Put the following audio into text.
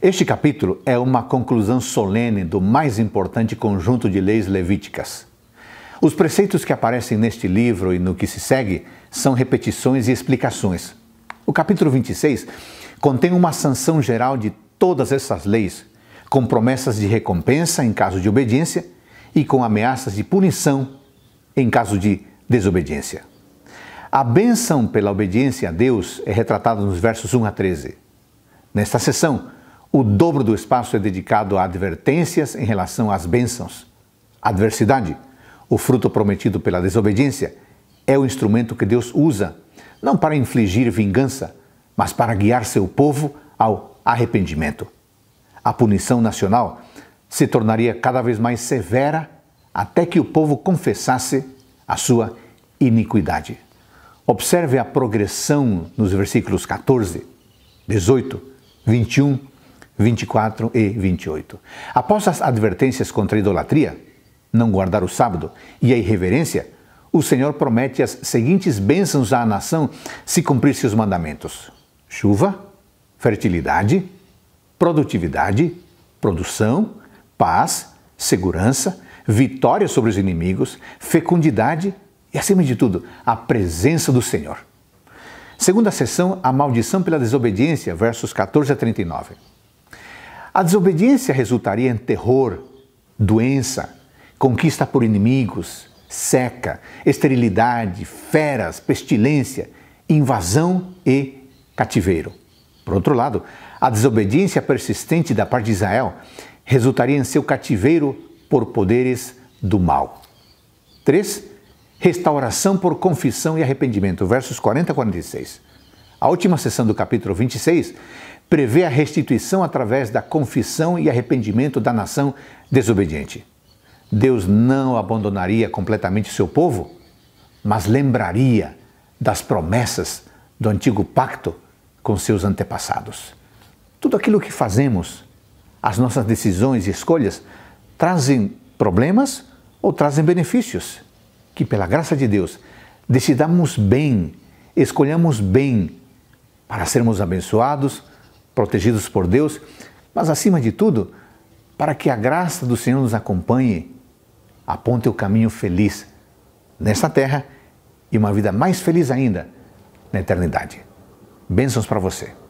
Este capítulo é uma conclusão solene do mais importante conjunto de leis levíticas. Os preceitos que aparecem neste livro e no que se segue são repetições e explicações. O capítulo 26 contém uma sanção geral de todas essas leis, com promessas de recompensa em caso de obediência e com ameaças de punição em caso de desobediência. A bênção pela obediência a Deus é retratada nos versos 1 a 13. Nesta sessão, o dobro do espaço é dedicado a advertências em relação às bênçãos. Adversidade, o fruto prometido pela desobediência, é o instrumento que Deus usa, não para infligir vingança, mas para guiar seu povo ao arrependimento. A punição nacional se tornaria cada vez mais severa até que o povo confessasse a sua iniquidade. Observe a progressão nos versículos 14, 18, 21 24 e 28. Após as advertências contra a idolatria, não guardar o sábado e a irreverência, o Senhor promete as seguintes bênçãos à nação se cumprir seus mandamentos: chuva, fertilidade, produtividade, produção, paz, segurança, vitória sobre os inimigos, fecundidade e, acima de tudo, a presença do Senhor. Segunda sessão, a maldição pela desobediência, versos 14 a 39. A desobediência resultaria em terror, doença, conquista por inimigos, seca, esterilidade, feras, pestilência, invasão e cativeiro. Por outro lado, a desobediência persistente da parte de Israel resultaria em seu cativeiro por poderes do mal. 3. Restauração por confissão e arrependimento, versos 40 a 46. A última sessão do capítulo 26 prevê a restituição através da confissão e arrependimento da nação desobediente. Deus não abandonaria completamente seu povo, mas lembraria das promessas do antigo pacto com seus antepassados. Tudo aquilo que fazemos, as nossas decisões e escolhas, trazem problemas ou trazem benefícios. Que, pela graça de Deus, decidamos bem, escolhamos bem para sermos abençoados, protegidos por Deus, mas acima de tudo, para que a graça do Senhor nos acompanhe, aponte o caminho feliz nesta terra e uma vida mais feliz ainda na eternidade. Bênçãos para você.